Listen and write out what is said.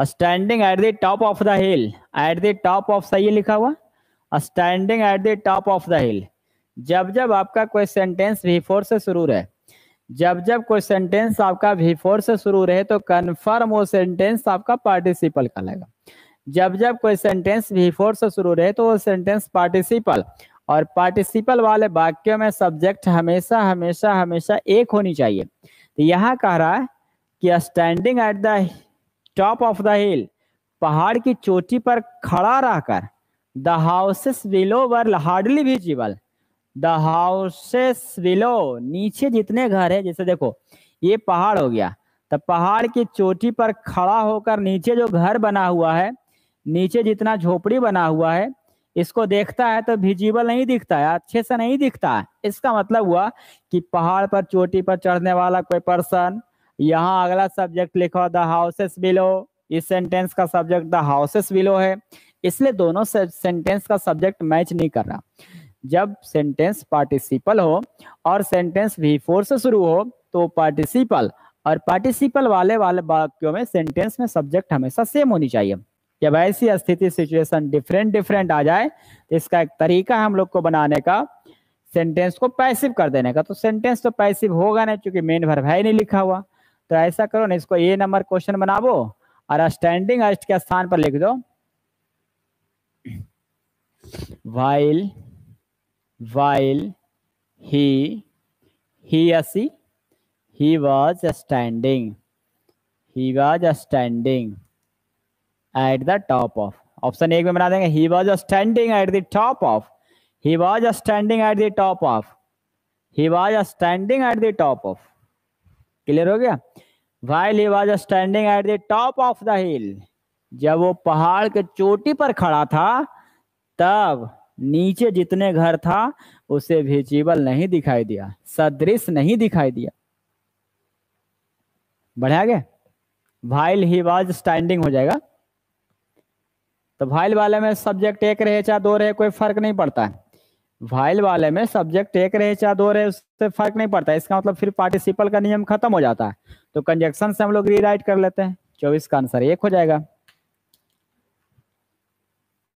standing at the top of the hill at the top of सही लिखा हुआ standing at the top of the hill जब जब आपका कोई सेंटेंस बिफोर से शुरू रहे जब जब कोई सेंटेंस आपका बिफोर से शुरू रहे तो कन्फर्म वो सेंटेंस आपका पार्टिसिपल का कहलाएगा जब जब कोई सेंटेंस बिफोर से शुरू रहे तो वो सेंटेंस पार्टिसिपल और पार्टिसिपल वाले वाक्यों में सब्जेक्ट हमेशा हमेशा हमेशा एक होनी चाहिए तो यहाँ कह रहा है कि standing at the top of the hill पहाड़ की चोटी पर खड़ा रहकर the houses below were hardly visible the houses below नीचे जितने घर है जैसे देखो ये पहाड़ हो गया तो पहाड़ की चोटी पर खड़ा होकर नीचे जो घर बना हुआ है नीचे जितना झोपड़ी बना हुआ है इसको देखता है तो विजिबल नहीं दिखता है अच्छे से नहीं दिखता है इसका मतलब हुआ कि पहाड़ पर चोटी पर चढ़ने वाला कोई पर्सन यहाँ अगला सब्जेक्ट लिखो द हाउसेस बिलो इस सेंटेंस का सब्जेक्ट द हाउसेस बिलो है इसलिए दोनों सेंटेंस का सब्जेक्ट मैच नहीं कर रहा जब सेंटेंस पार्टिसिपल हो और सेंटेंस भी फोर से शुरू हो तो पार्टिसिपल और पार्टिसिपल वाले वाले वाक्यों में सेंटेंस में सब्जेक्ट हमेशा सेम होनी चाहिए जब ऐसी स्थिति सिचुएशन डिफरेंट डिफरेंट आ जाए तो इसका एक तरीका है हम लोग को बनाने का सेंटेंस को पैसिव कर देने का तो सेंटेंस तो पैसिव होगा नहीं क्योंकि मेन भर भाई नहीं लिखा हुआ तो ऐसा करो ना इसको ए नंबर क्वेश्चन बनावो और स्टैंडिंग अस्ट के स्थान पर लिख दो while while he he as he was standing he was standing at the top of option एक में बना देंगे he was standing at the top of he was standing at the top of he was standing at the top of clear हो गया while he was standing at the top of the hill जब वो पहाड़ के चोटी पर खड़ा था तब नीचे जितने घर था उसे विजिबल नहीं दिखाई दिया सदृश नहीं दिखाई दिया बढ़िया गया वाइल ही वॉज स्टैंडिंग हो जाएगा तो वाइल वाले में सब्जेक्ट एक रहे चाहे दो रहे कोई फर्क नहीं पड़ता है वाइल वाले में सब्जेक्ट एक रहे चाहे दो रहे उससे फर्क नहीं पड़ता इसका मतलब फिर पार्टिसिपल का नियम खत्म हो जाता है तो कंजक्शन से हम लोग रीराइट कर लेते हैं चौबीस का आंसर एक हो जाएगा